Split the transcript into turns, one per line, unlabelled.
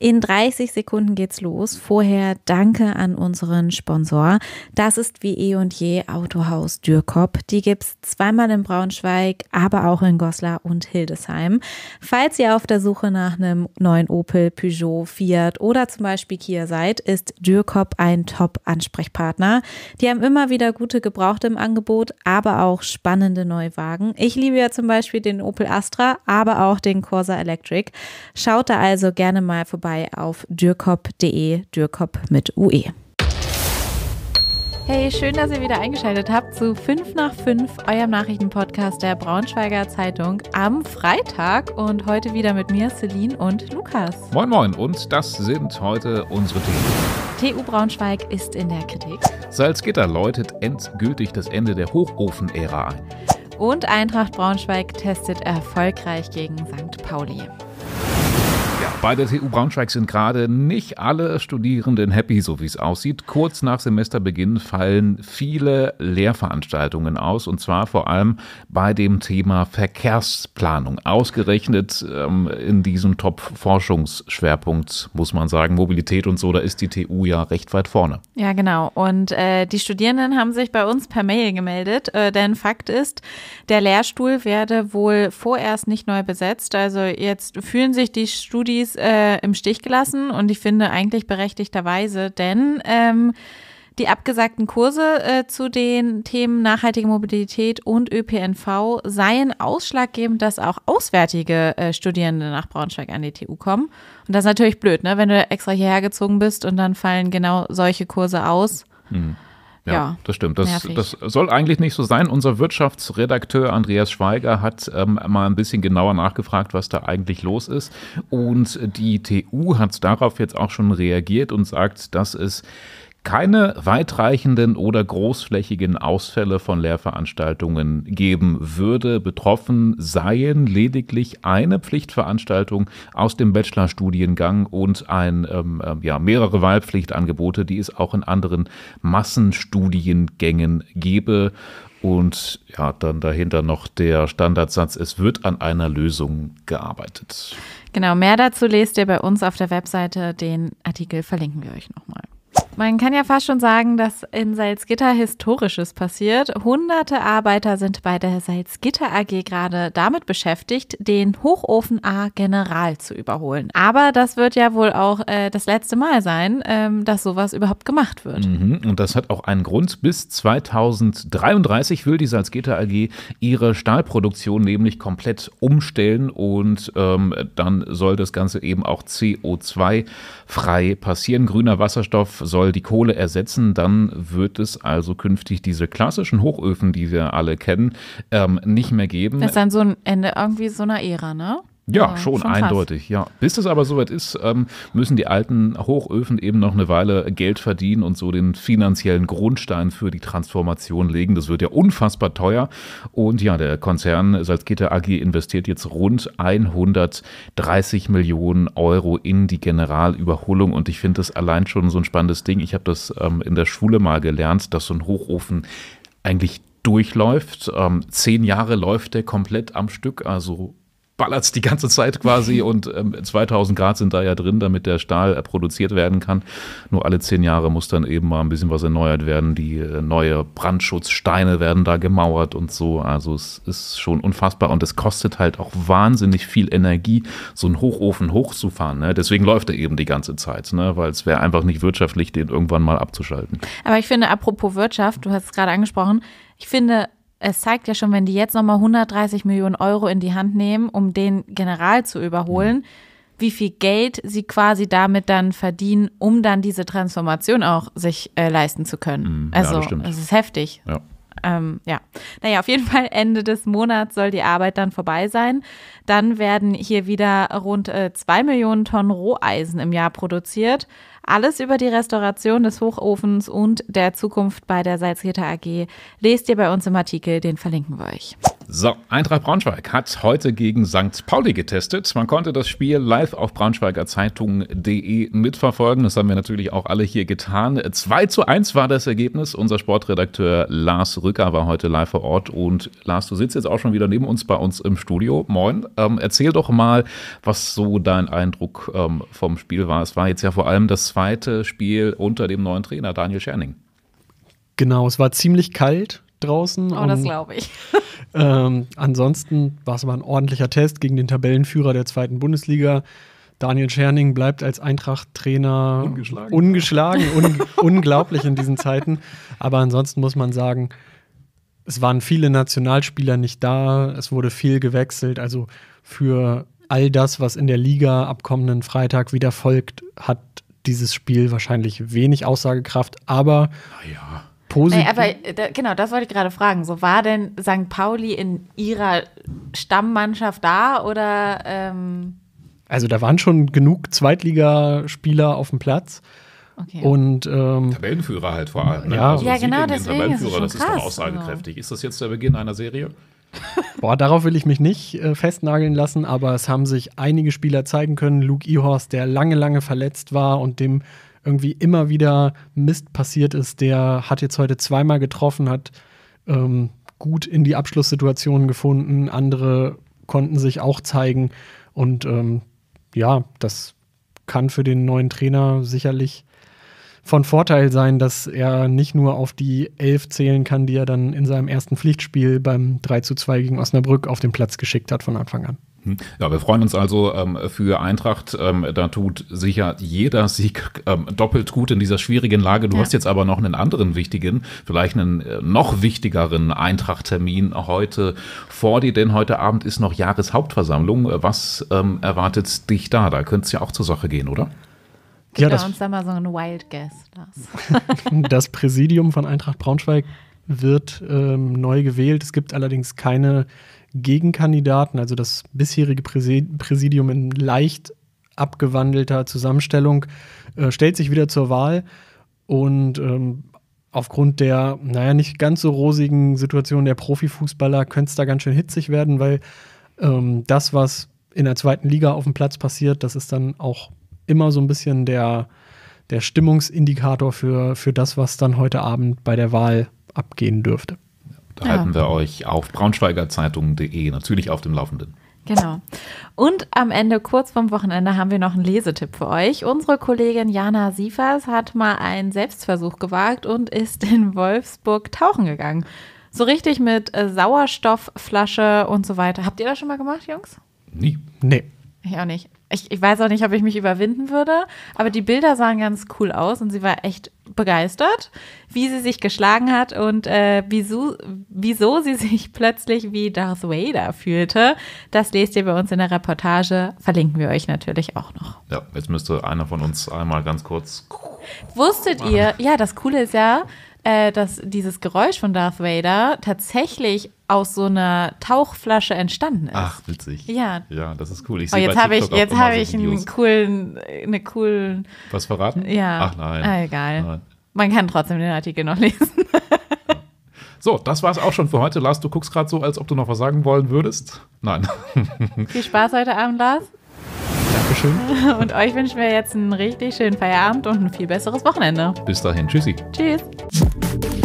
In 30 Sekunden geht's los. Vorher danke an unseren Sponsor. Das ist wie eh und je Autohaus Dürkop. Die gibt's zweimal in Braunschweig, aber auch in Goslar und Hildesheim. Falls ihr auf der Suche nach einem neuen Opel, Peugeot, Fiat oder zum Beispiel Kia seid, ist Dürkop ein Top-Ansprechpartner. Die haben immer wieder gute Gebrauchte im Angebot, aber auch spannende Neuwagen. Ich liebe ja zum Beispiel den Opel Astra, aber auch den Corsa Electric. Schaut da also gerne mal vorbei vorbei auf dürkop.de, dürkop mit UE. Hey, schön, dass ihr wieder eingeschaltet habt zu 5 nach 5, eurem Nachrichtenpodcast der Braunschweiger Zeitung am Freitag und heute wieder mit mir, Celine und Lukas.
Moin, moin, und das sind heute unsere Themen.
TU Braunschweig ist in der Kritik.
Salzgitter läutet endgültig das Ende der Hochofenära ein.
Und Eintracht Braunschweig testet erfolgreich gegen St. Pauli.
Bei der TU Braunschweig sind gerade nicht alle Studierenden happy, so wie es aussieht. Kurz nach Semesterbeginn fallen viele Lehrveranstaltungen aus und zwar vor allem bei dem Thema Verkehrsplanung. Ausgerechnet ähm, in diesem Top-Forschungsschwerpunkt, muss man sagen, Mobilität und so, da ist die TU ja recht weit vorne.
Ja, genau. Und äh, die Studierenden haben sich bei uns per Mail gemeldet, äh, denn Fakt ist, der Lehrstuhl werde wohl vorerst nicht neu besetzt. Also jetzt fühlen sich die Studis äh, im Stich gelassen und ich finde eigentlich berechtigterweise, denn ähm, die abgesagten Kurse äh, zu den Themen nachhaltige Mobilität und ÖPNV seien ausschlaggebend, dass auch auswärtige äh, Studierende nach Braunschweig an die TU kommen. Und das ist natürlich blöd, ne? wenn du extra hierher gezogen bist und dann fallen genau solche Kurse aus. Mhm. Ja, ja, das stimmt. Das, das,
soll eigentlich nicht so sein. Unser Wirtschaftsredakteur Andreas Schweiger hat ähm, mal ein bisschen genauer nachgefragt, was da eigentlich los ist. Und die TU hat darauf jetzt auch schon reagiert und sagt, dass es keine weitreichenden oder großflächigen Ausfälle von Lehrveranstaltungen geben würde. Betroffen seien lediglich eine Pflichtveranstaltung aus dem Bachelorstudiengang und ein, ähm, ähm, ja, mehrere Wahlpflichtangebote, die es auch in anderen Massenstudiengängen gebe. Und ja, dann dahinter noch der Standardsatz, es wird an einer Lösung gearbeitet.
Genau, mehr dazu lest ihr bei uns auf der Webseite. Den Artikel verlinken wir euch nochmal. Man kann ja fast schon sagen, dass in Salzgitter Historisches passiert. Hunderte Arbeiter sind bei der Salzgitter AG gerade damit beschäftigt, den Hochofen A General zu überholen. Aber das wird ja wohl auch äh, das letzte Mal sein, ähm, dass sowas überhaupt gemacht wird.
Mhm. Und das hat auch einen Grund. Bis 2033 will die Salzgitter AG ihre Stahlproduktion nämlich komplett umstellen und ähm, dann soll das Ganze eben auch CO2-frei passieren. Grüner Wasserstoff soll die Kohle ersetzen, dann wird es also künftig diese klassischen Hochöfen, die wir alle kennen, ähm, nicht mehr geben. Das ist dann so
ein Ende irgendwie so einer Ära, ne? Ja, ja, ah, schon, schon eindeutig,
ja. Bis es aber soweit ist, ähm, müssen die alten Hochöfen eben noch eine Weile Geld verdienen und so den finanziellen Grundstein für die Transformation legen. Das wird ja unfassbar teuer. Und ja, der Konzern Salzgitter AG investiert jetzt rund 130 Millionen Euro in die Generalüberholung. Und ich finde das allein schon so ein spannendes Ding. Ich habe das ähm, in der Schule mal gelernt, dass so ein Hochofen eigentlich durchläuft. Ähm, zehn Jahre läuft der komplett am Stück, also ballert's die ganze Zeit quasi und ähm, 2000 Grad sind da ja drin, damit der Stahl äh, produziert werden kann. Nur alle zehn Jahre muss dann eben mal ein bisschen was erneuert werden. Die äh, neue Brandschutzsteine werden da gemauert und so. Also es ist schon unfassbar und es kostet halt auch wahnsinnig viel Energie, so einen Hochofen hochzufahren. Ne? Deswegen läuft er eben die ganze Zeit, ne? weil es wäre einfach nicht wirtschaftlich, den irgendwann mal abzuschalten.
Aber ich finde, apropos Wirtschaft, du hast es gerade angesprochen, ich finde, es zeigt ja schon, wenn die jetzt nochmal 130 Millionen Euro in die Hand nehmen, um den General zu überholen, mhm. wie viel Geld sie quasi damit dann verdienen, um dann diese Transformation auch sich äh, leisten zu können. Mhm. Ja, also, das ist heftig. Ja. Ähm, ja, naja, auf jeden Fall Ende des Monats soll die Arbeit dann vorbei sein. Dann werden hier wieder rund äh, 2 Millionen Tonnen Roheisen im Jahr produziert. Alles über die Restauration des Hochofens und der Zukunft bei der Salzgitter AG lest ihr bei uns im Artikel, den verlinken wir euch.
So, Eintracht Braunschweig hat heute gegen St. Pauli getestet. Man konnte das Spiel live auf braunschweigerzeitung.de mitverfolgen. Das haben wir natürlich auch alle hier getan. 2 zu 1 war das Ergebnis. Unser Sportredakteur Lars Rücker war heute live vor Ort. Und Lars, du sitzt jetzt auch schon wieder neben uns bei uns im Studio. Moin. Ähm, erzähl doch mal, was so dein Eindruck ähm, vom Spiel war. Es war jetzt ja vor allem das zweite Spiel unter dem neuen Trainer Daniel Scherning. Genau, es war ziemlich kalt draußen.
Oh, das glaube ich.
ähm, ansonsten
war es aber ein ordentlicher Test gegen den Tabellenführer der zweiten Bundesliga. Daniel Scherning bleibt als Eintracht-Trainer ungeschlagen, ungeschlagen un unglaublich in diesen Zeiten. Aber ansonsten muss man sagen, es waren viele Nationalspieler nicht da, es wurde viel gewechselt. Also für all das, was in der Liga ab kommenden Freitag wieder folgt, hat dieses Spiel wahrscheinlich wenig Aussagekraft. Aber ah ja positiv. aber
äh, da, genau, das wollte ich gerade fragen. So war denn St. Pauli in ihrer Stammmannschaft da oder? Ähm
also da waren schon genug Zweitligaspieler auf dem Platz. Okay. Und ähm, Tabellenführer halt vor allem. Ne? Ja, also ja genau, deswegen Tabellenführer, ist das ist doch aussagekräftig.
So. Genau. Ist das jetzt der Beginn einer Serie?
Boah, darauf will ich mich nicht äh, festnageln lassen, aber es haben sich einige Spieler zeigen können. Luke Ihorst, der lange, lange verletzt war und dem irgendwie immer wieder Mist passiert ist. Der hat jetzt heute zweimal getroffen, hat ähm, gut in die Abschlusssituation gefunden. Andere konnten sich auch zeigen. Und ähm, ja, das kann für den neuen Trainer sicherlich von Vorteil sein, dass er nicht nur auf die elf zählen kann, die er dann in seinem ersten Pflichtspiel beim 3 zu 2 gegen Osnabrück auf den Platz geschickt hat von Anfang an.
Hm? Ja, wir freuen uns also ähm, für Eintracht. Ähm, da tut sicher jeder Sieg ähm, doppelt gut in dieser schwierigen Lage. Du ja. hast jetzt aber noch einen anderen wichtigen, vielleicht einen äh, noch wichtigeren Eintracht-Termin heute vor dir, denn heute Abend ist noch Jahreshauptversammlung. Was ähm, erwartet dich da? Da könnte es ja auch zur Sache gehen, oder? Gib ja, das,
uns da mal so ein Wild Guess.
das Präsidium von Eintracht Braunschweig wird ähm, neu gewählt. Es gibt allerdings keine Gegenkandidaten. Also das bisherige Präsidium in leicht abgewandelter Zusammenstellung äh, stellt sich wieder zur Wahl. Und ähm, aufgrund der, naja, nicht ganz so rosigen Situation der Profifußballer könnte es da ganz schön hitzig werden, weil ähm, das, was in der zweiten Liga auf dem Platz passiert, das ist dann auch immer so ein bisschen der, der Stimmungsindikator für, für das, was dann heute Abend bei der
Wahl abgehen dürfte. Da ja. halten wir euch auf braunschweigerzeitung.de natürlich auf dem Laufenden.
Genau. Und am Ende, kurz vorm Wochenende, haben wir noch einen Lesetipp für euch. Unsere Kollegin Jana Siefers hat mal einen Selbstversuch gewagt und ist in Wolfsburg tauchen gegangen. So richtig mit äh, Sauerstoffflasche und so weiter. Habt ihr das schon mal gemacht, Jungs?
Nie. Nee.
Ich auch nicht. Ich, ich weiß auch nicht, ob ich mich überwinden würde, aber die Bilder sahen ganz cool aus und sie war echt begeistert, wie sie sich geschlagen hat und äh, wieso, wieso sie sich plötzlich wie Darth Vader fühlte. Das lest ihr bei uns in der Reportage, verlinken wir euch natürlich auch noch.
Ja, jetzt müsste einer von uns einmal ganz kurz.
Wusstet ihr, ja, das Coole ist ja, äh, dass dieses Geräusch von Darth Vader tatsächlich aus so einer Tauchflasche entstanden ist. Ach, witzig. Ja. Ja, das ist cool. Ich oh, jetzt habe ich, jetzt hab ich einen coolen, eine coolen. Was verraten? Ja. Ach nein. Ah, egal. Nein. Man kann trotzdem den Artikel noch lesen.
So, das war es auch schon für heute. Lars, du guckst gerade so, als ob du noch was sagen wollen würdest. Nein.
Viel Spaß heute Abend, Lars. Dankeschön. Und euch wünschen wir jetzt einen richtig schönen Feierabend und ein viel besseres Wochenende.
Bis dahin. Tschüssi.
Tschüss.